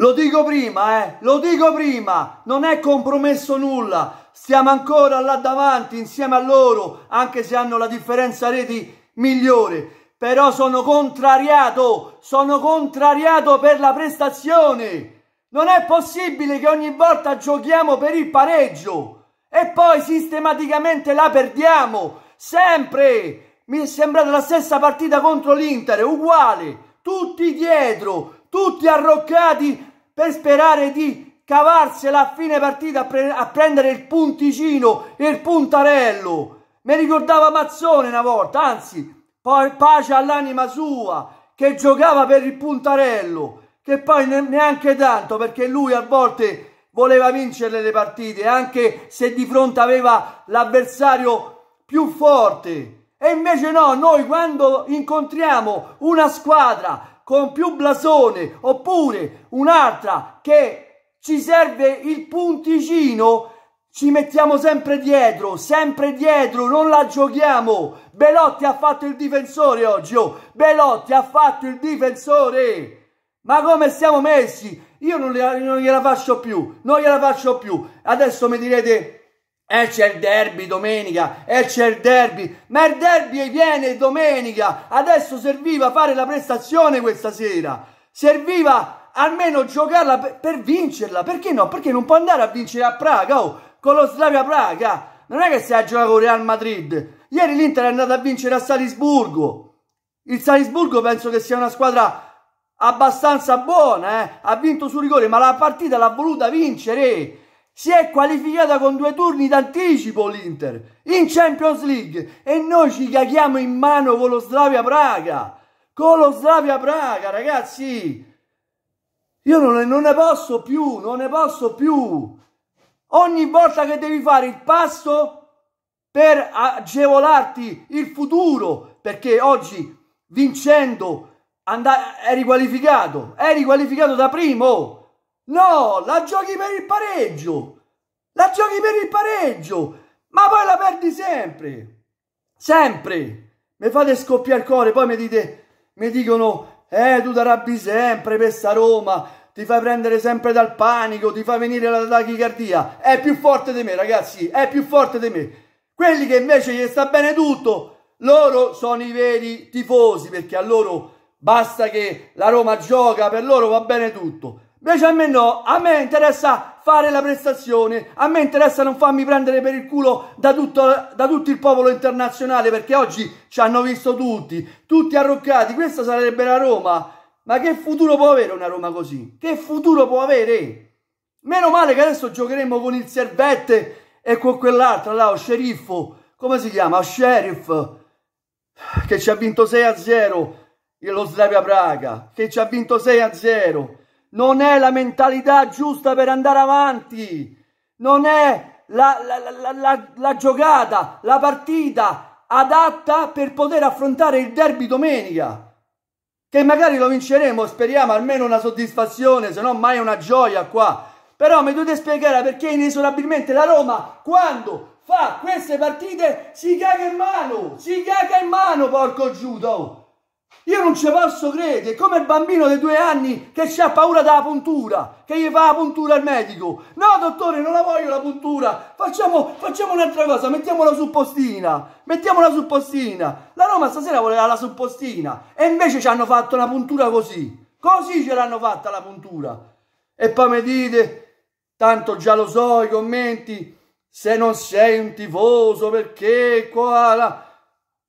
Lo dico prima, eh, lo dico prima, non è compromesso nulla, stiamo ancora là davanti insieme a loro, anche se hanno la differenza reti migliore, però sono contrariato, sono contrariato per la prestazione. Non è possibile che ogni volta giochiamo per il pareggio e poi sistematicamente la perdiamo, sempre. Mi è sembrata la stessa partita contro l'Inter, uguale, tutti dietro, tutti arroccati per sperare di cavarsela a fine partita a, pre a prendere il punticino e il puntarello. Mi ricordava Mazzone una volta, anzi, pace all'anima sua, che giocava per il puntarello, che poi neanche tanto, perché lui a volte voleva vincere le partite, anche se di fronte aveva l'avversario più forte. E invece no, noi quando incontriamo una squadra con più blasone oppure un'altra che ci serve il punticino ci mettiamo sempre dietro, sempre dietro, non la giochiamo. Belotti ha fatto il difensore oggi, oh. Belotti ha fatto il difensore. Ma come siamo messi? Io non, le, non gliela faccio più, non gliela faccio più. Adesso mi direte, e eh, c'è il derby domenica, e eh, c'è il derby, ma il derby viene domenica, adesso serviva fare la prestazione questa sera, serviva almeno giocarla per, per vincerla, perché no? Perché non può andare a vincere a Praga, oh, con lo Slavia Praga, non è che si ha giocato con Real Madrid, ieri l'Inter è andata a vincere a Salisburgo, il Salisburgo penso che sia una squadra abbastanza buona, eh? ha vinto su rigore, ma la partita l'ha voluta vincere, si è qualificata con due turni d'anticipo l'Inter in Champions League e noi ci caghiamo in mano con lo Slavia Praga con lo Slavia Praga ragazzi io non ne, non ne posso più non ne posso più ogni volta che devi fare il passo per agevolarti il futuro perché oggi vincendo eri qualificato eri qualificato da primo No, la giochi per il pareggio. La giochi per il pareggio. Ma poi la perdi sempre. Sempre. Mi fate scoppiare il cuore, poi mi dite, mi dicono, eh, tu ti arrabbi sempre per sta Roma, ti fai prendere sempre dal panico, ti fai venire la tachicardia. È più forte di me, ragazzi, è più forte di me. Quelli che invece gli sta bene tutto, loro sono i veri tifosi, perché a loro basta che la Roma gioca, per loro va bene tutto. Invece a me no, a me interessa fare la prestazione, a me interessa non farmi prendere per il culo da tutto, da tutto il popolo internazionale perché oggi ci hanno visto tutti, tutti arroccati, questa sarebbe la Roma. Ma che futuro può avere una Roma così? Che futuro può avere? Meno male che adesso giocheremo con il Servette e con quell'altro là, o sceriffo, come si chiama? O sheriff, che ci ha vinto 6 a 0 lo Slavia Praga, che ci ha vinto 6 a 0 non è la mentalità giusta per andare avanti, non è la, la, la, la giocata, la partita adatta per poter affrontare il derby domenica. Che magari lo vinceremo, speriamo almeno una soddisfazione, se no mai una gioia qua. Però mi dovete spiegare perché inesorabilmente la Roma, quando fa queste partite, si caga in mano, si caga in mano, porco Giudo! Io non ci posso credere, come il bambino di due anni che ha paura della puntura, che gli fa la puntura al medico. No, dottore, non la voglio la puntura, facciamo, facciamo un'altra cosa, mettiamola su postina, mettiamola su postina. La Roma stasera voleva la su postina e invece ci hanno fatto una puntura così, così ce l'hanno fatta la puntura. E poi mi dite, tanto già lo so i commenti, se non sei un tifoso perché qua... La...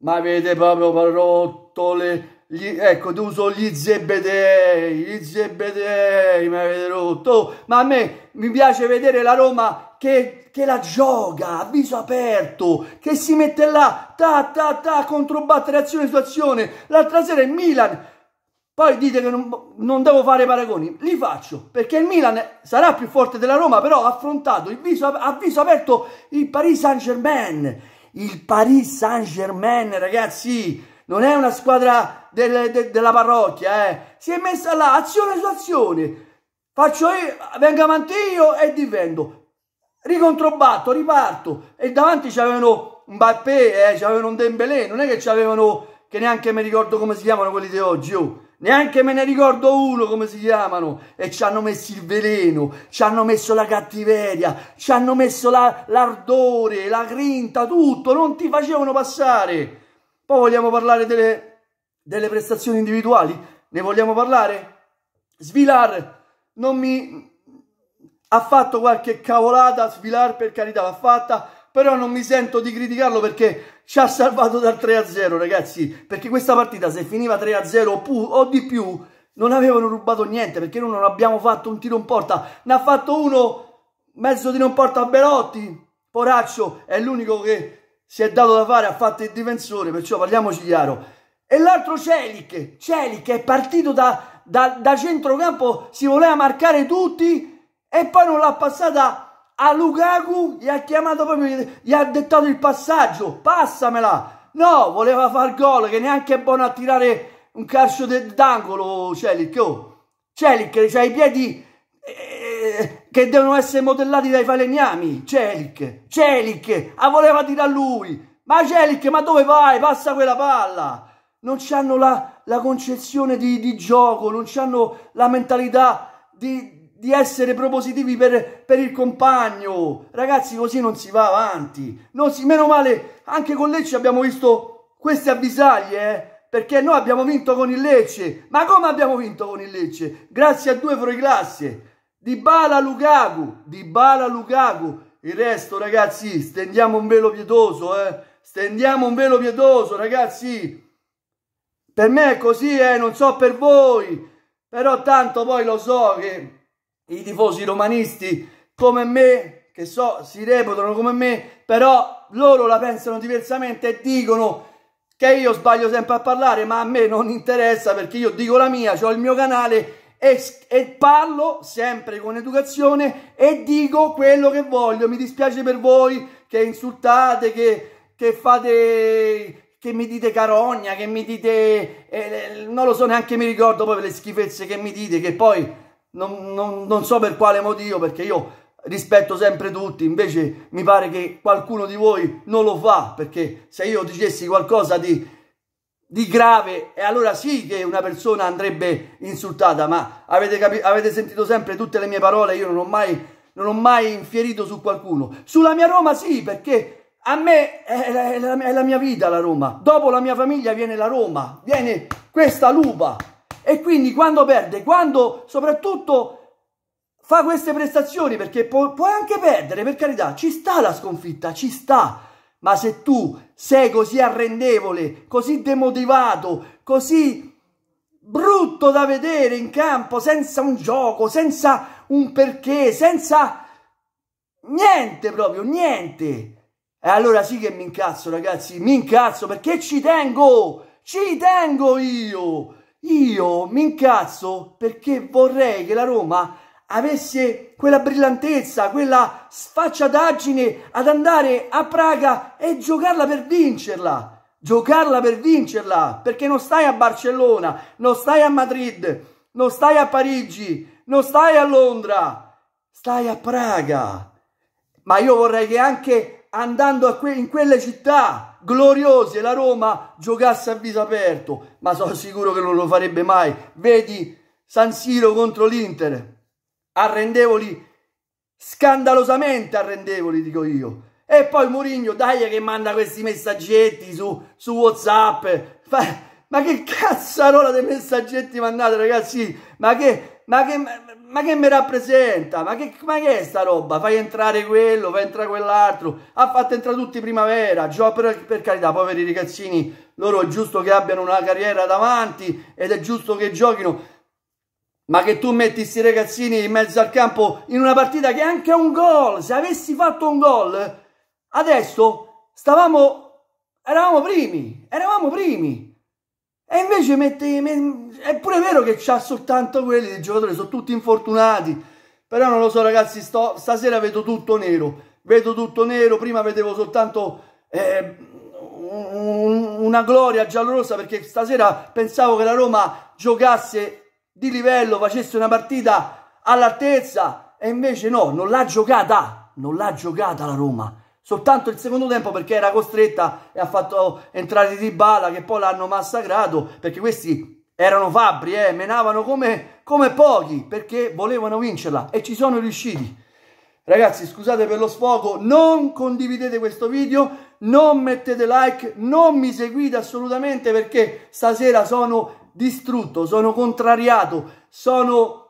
Ma avete proprio rotto le, gli, ecco, uso gli zebedei, gli zebedei, mi avete rotto. ma a me mi piace vedere la Roma che, che, la gioca a viso aperto, che si mette là, ta ta ta, controbattere azione su azione. L'altra sera il Milan, poi dite che non, non, devo fare paragoni, li faccio, perché il Milan sarà più forte della Roma, però ha affrontato viso, a viso aperto il Paris Saint-Germain. Il Paris Saint-Germain, ragazzi non è una squadra del, de, della parrocchia, eh. si è messa là, azione su azione, faccio io, vengo avanti io e difendo, ricontrobatto, riparto, e davanti c'avevano un Bappé, eh, c'avevano un Dembélé, non è che c'avevano, che neanche mi ricordo come si chiamano quelli di oggi, oh. Neanche me ne ricordo uno come si chiamano. E ci hanno messo il veleno, ci hanno messo la cattiveria, ci hanno messo l'ardore, la, la grinta, tutto. Non ti facevano passare. Poi vogliamo parlare delle, delle prestazioni individuali? Ne vogliamo parlare? Svilar non mi... ha fatto qualche cavolata, Svilar per carità l'ha fatta, però non mi sento di criticarlo perché ci ha salvato dal 3-0 ragazzi, perché questa partita se finiva 3-0 o di più non avevano rubato niente perché noi non abbiamo fatto un tiro in porta, ne ha fatto uno mezzo tiro in porta a Belotti, Poraccio è l'unico che si è dato da fare, ha fatto il difensore, perciò parliamoci chiaro. E l'altro Celic, Celic è partito da, da, da centrocampo, si voleva marcare tutti e poi non l'ha passata a Lukaku, gli ha chiamato proprio, gli ha dettato il passaggio, passamela. No, voleva far gol, che neanche è buono a tirare un calcio d'angolo Celic. Oh. Celic, c'ha i piedi... Eh, eh che devono essere modellati dai falegnami. Celic, Celic, a ah, voleva dire a lui, ma Celic, ma dove vai? Passa quella palla. Non hanno la, la concezione di, di, gioco, non hanno la mentalità di, di essere propositivi per, per, il compagno. Ragazzi, così non si va avanti. Si, meno male, anche con Lecce abbiamo visto queste avvisaglie, eh? perché noi abbiamo vinto con il Lecce. Ma come abbiamo vinto con il Lecce? Grazie a due fuori classe. Di Bala Lukaku, di Bala Lukaku. Il resto ragazzi, stendiamo un velo pietoso, eh. Stendiamo un velo pietoso, ragazzi. Per me è così, eh, non so per voi. Però tanto poi lo so che i tifosi romanisti come me, che so, si reputano come me, però loro la pensano diversamente e dicono che io sbaglio sempre a parlare, ma a me non interessa perché io dico la mia, ho cioè il mio canale e, e parlo sempre con educazione e dico quello che voglio. Mi dispiace per voi che insultate, che, che fate che mi dite carogna, che mi dite... Eh, eh non lo so neanche, mi ricordo poi le schifezze che mi dite, che poi non, non, non, so per quale motivo, perché io rispetto sempre tutti, invece mi pare che qualcuno di voi non lo fa, perché se io dicessi qualcosa di di grave e allora sì che una persona andrebbe insultata, ma avete, avete sentito sempre tutte le mie parole, io non ho, mai, non ho mai infierito su qualcuno. Sulla mia Roma sì, perché a me è la, è, la, è la mia vita la Roma, dopo la mia famiglia viene la Roma, viene questa lupa e quindi quando perde, quando soprattutto fa queste prestazioni, perché può, puoi anche perdere, per carità, ci sta la sconfitta, ci sta, ma se tu sei così arrendevole, così demotivato, così brutto da vedere in campo, senza un gioco, senza un perché, senza niente proprio, niente. E allora sì che mi incazzo, ragazzi, mi incazzo perché ci tengo, ci tengo io. Io mi incazzo perché vorrei che la Roma avesse quella brillantezza, quella sfacciataggine ad andare a Praga e giocarla per vincerla. Giocarla per vincerla, perché non stai a Barcellona, non stai a Madrid, non stai a Parigi, non stai a Londra, stai a Praga. Ma io vorrei che anche andando que in quelle città gloriose la Roma giocasse a viso aperto, ma sono sicuro che non lo farebbe mai. Vedi San Siro contro l'Inter, arrendevoli, scandalosamente arrendevoli, dico io. E poi Murigno, dai che manda questi messaggetti su, su Whatsapp. Fa, ma che cazzarola dei messaggetti mandate, ragazzi? Ma che, ma che, ma che mi rappresenta? Ma che, ma che, è sta roba? Fai entrare quello, fai entrare quell'altro. Ha fatto entrare tutti primavera. Gio, per, per carità, poveri ragazzini, loro è giusto che abbiano una carriera davanti ed è giusto che giochino ma che tu metti sti ragazzini in mezzo al campo in una partita che è anche un gol. Se avessi fatto un gol, adesso stavamo, eravamo primi, eravamo primi. E invece metti, è pure vero che c'ha soltanto quelli, i giocatori sono tutti infortunati. Però non lo so ragazzi, sto, stasera vedo tutto nero. Vedo tutto nero, prima vedevo soltanto eh, un, una gloria giallorossa perché stasera pensavo che la Roma giocasse di livello, facesse una partita all'altezza e invece no, non l'ha giocata, non l'ha giocata la Roma. Soltanto il secondo tempo perché era costretta e ha fatto entrare Di Bala che poi l'hanno massacrato perché questi erano fabbri, eh, menavano come, come pochi perché volevano vincerla e ci sono riusciti. Ragazzi, scusate per lo sfogo, non condividete questo video, non mettete like, non mi seguite assolutamente perché stasera sono distrutto, sono contrariato, sono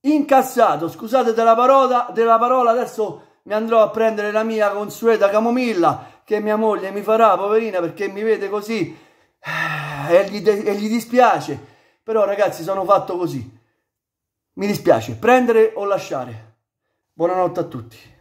incassato. scusate della parola, della parola, adesso mi andrò a prendere la mia consueta camomilla che mia moglie mi farà, poverina, perché mi vede così eh, e gli, e gli dispiace. Però ragazzi, sono fatto così. Mi dispiace, prendere o lasciare. Buonanotte a tutti.